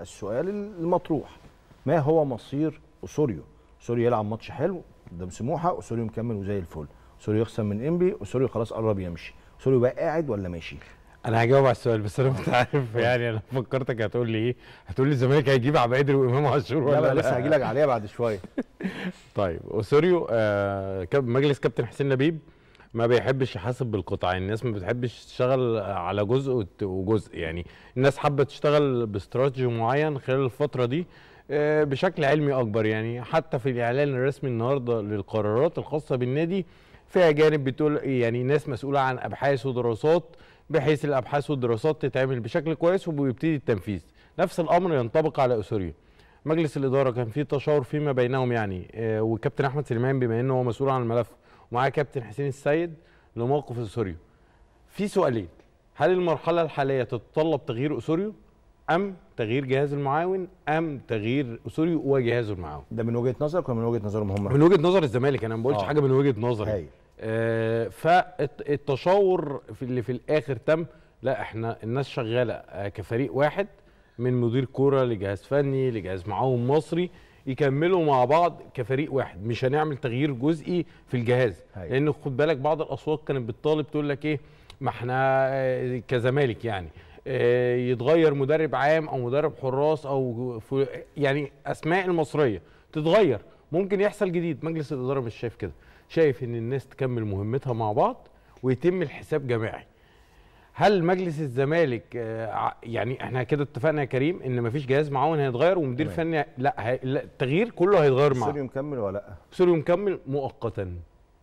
السؤال المطروح ما هو مصير اسوريو اسوريو يلعب ماتش حلو قدام سموحة اسوريو مكمل وزي الفل اسوريو يخسر من إنبي اسوريو خلاص قرب يمشي اسوريو بقى قاعد ولا ماشي؟ انا هجاوب على السؤال بس انا كنت عارف يعني انا فكرتك هتقول لي ايه هتقول لي الزمالك هيجيب عبادر وامام عاشور ولا لا, لا, لسه هجيلك لك عليها بعد شويه طيب اسوريو آه مجلس كابتن حسين لبيب ما بيحبش يحاسب بالقطعين الناس ما بتحبش تشتغل على جزء وجزء يعني الناس حابه تشتغل باستراتيجي معين خلال الفتره دي آه، بشكل علمي اكبر يعني حتى في الاعلان الرسمي النهارده للقرارات الخاصه بالنادي فيها جانب بتقول يعني ناس مسؤوله عن ابحاث ودراسات بحيث الابحاث والدراسات تتعمل بشكل كويس وبيبتدي التنفيذ نفس الامر ينطبق على اسوريا مجلس الاداره كان في تشاور فيما بينهم يعني آه، وكابتن احمد سليمان بما انه هو مسؤول عن الملف ومعاه كابتن حسين السيد لموقف اسوريو في سؤالين هل المرحله الحاليه تتطلب تغيير اسوريو ام تغيير جهاز المعاون ام تغيير اسوريو وجهاز المعاون ده من وجهه نظرك ولا من وجهه نظرهم هم من وجهه نظر الزمالك انا ما بقولش آه. حاجه من وجهه نظري آه فالتشاور في اللي في الاخر تم لا احنا الناس شغاله آه، كفريق واحد من مدير كوره لجهاز فني لجهاز معاون مصري يكملوا مع بعض كفريق واحد مش هنعمل تغيير جزئي في الجهاز هي. لان خد بالك بعض الاصوات كانت بتطالب تقول لك ايه ما احنا آه، كزمالك يعني آه، يتغير مدرب عام او مدرب حراس او يعني اسماء المصريه تتغير ممكن يحصل جديد مجلس الاداره مش شايف كده شايف ان الناس تكمل مهمتها مع بعض ويتم الحساب جماعي هل مجلس الزمالك آه، يعني احنا كده اتفقنا يا كريم ان مفيش جهاز معاون هيتغير ومدير فني لا, التغيير كله هيتغير معاه سوري مكمل ولا لا سوري مكمل مؤقتا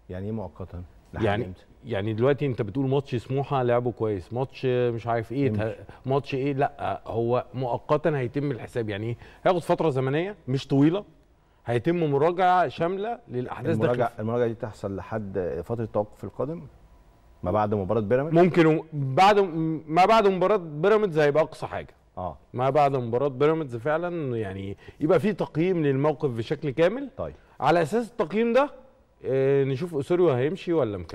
يعني ايه مؤقتا يعني امتى يعني دلوقتي انت بتقول ماتش سموحه لعبه كويس ماتش مش عارف ايه ماتش ايه لا هو مؤقتا هيتم الحساب يعني ايه هياخد فتره زمنيه مش طويله هيتم مراجعه شامله للاحداث المراجعه المراجعه دي تحصل لحد فتره التوقف القادم ما بعد مباراه بيراميدز ممكن بعد ما بعد مباراه بيراميدز هيبقى اقصى حاجه اه ما بعد مباراه بيراميدز فعلا يعني يبقى في تقييم للموقف بشكل كامل طيب على اساس التقييم ده آه، نشوف اسوريو هيمشي ولا مكمل